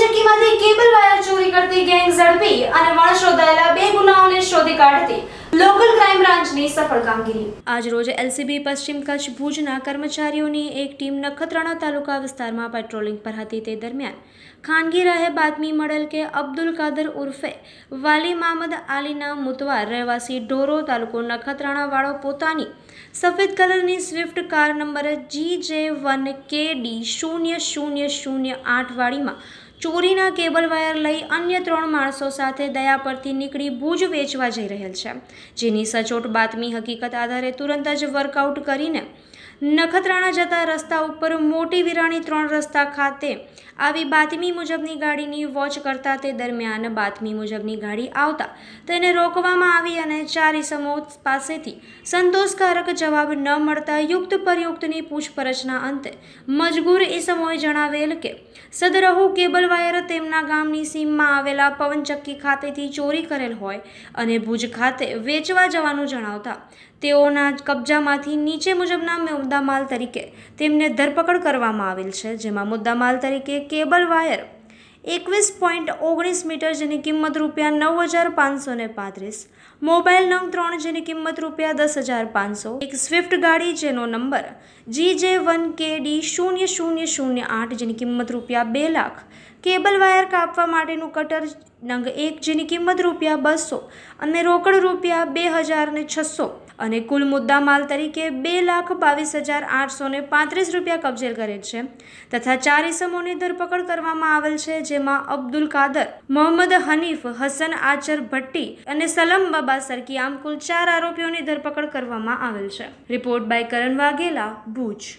ચક્કીમાંથી cable wire ચોરી કરતી gang ઝડપી અને વણ શોધાયેલા બે ગુનાઓને શોધી કાઢતી લોકલ ક્રાઇમ બ્રાન્ચની સફળ કામગીરી આજ રોજ એલસીબી પશ્ચિમ કચ્છ ભુજના કર્મચારીઓની એક ટીમ નખત્રાણા તાલુકા વિસ્તારમાં પેટ્રોલિંગ પર હતી તે દરમિયાન ખાનગી રાહે બાતમી મળેલ કે અબ્દુલ કાદર ઉર્ફે વાલી આલીના મુતવાર રહેવાસી ઢોરો તાલુકો નખત્રાણાવાળો પોતાની સફેદ કલરની સ્વિફ્ટ કાર નંબર જી જે વન કે ડી શૂન્ય શૂન્ય શૂન્ય આઠ વાળીમાં ચોરીના કેબલ વાયર લઈ અન્ય ત્રણ માણસો સાથે દયા પરથી નીકળી ભૂજ વેચવા જઈ રહેલ છે જેની સચોટ બાતમી હકીકત આધારે તુરંત જ વર્કઆઉટ કરીને નખત્રાણા જતા રસ્તા ઉપર મોટી વિરાણી ત્રણ રસ્તા ખાતે આવી બાતમી મુજબની ગાડીની વોચ કરતા તે દરમિયાન બાતમી મુજબની ગાડી આવતા તેને રોકવામાં આવી અને ચાર ઇસમો પાસેથી સંતોષકારક જવાબ ન મળતા યુક્ત પરયુક્તની પૂછપરછના અંતે મજગૂર ઇસમોએ જણાવેલ કે સદરહુ કેબલ રિવોલ્વર તેમના ગામની સીમમાં આવેલા પવનચક્કી ખાતેથી ચોરી કરેલ હોય અને ભુજ ખાતે વેચવા જવાનું જણાવતા તેઓના કબજામાંથી નીચે મુજબના મુદ્દામાલ તરીકે તેમને ધરપકડ કરવામાં આવેલ છે જેમાં મુદ્દામાલ તરીકે કેબલ વાયર એકવીસ પોઈન્ટ ઓગણીસ મીટર જેની કિંમત રૂપિયા નવ હજાર પાંચસો ને પાંત્રીસ મોબાઈલ નંગ ત્રણ જેની કિંમત રૂપિયા દસ હજાર પાંચસો એક સ્વિફ્ટ ગાડી જેનો નંબર જી જે વન કે ડી શૂન્ય શૂન્ય શૂન્ય આઠ જેની કિંમત રૂપિયા બે લાખ કેબલ વાયર કાપવા માટેનું કટર નંગ એક જેની કિંમત રૂપિયા બસો અને રોકડ રૂપિયા બે હજાર ને છસો અને કુલ મુદ્દા માલ તરીકે બે લાખ બાવીસ હજાર આઠસો ને પાંત્રીસ રૂપિયા કબજે કરે છે તથા ચાર ઇસમોની ધરપકડ કરવામાં આવેલ છે જેમાં અબ્દુલ કાદર મોહમ્મદ હનીફ હસન આચર ભટ્ટી અને સલમ બાબા સરકી આમ કુલ ચાર આરોપીઓની ધરપકડ કરવામાં આવેલ છે રિપોર્ટ બાય કરણ વાઘેલા ભુજ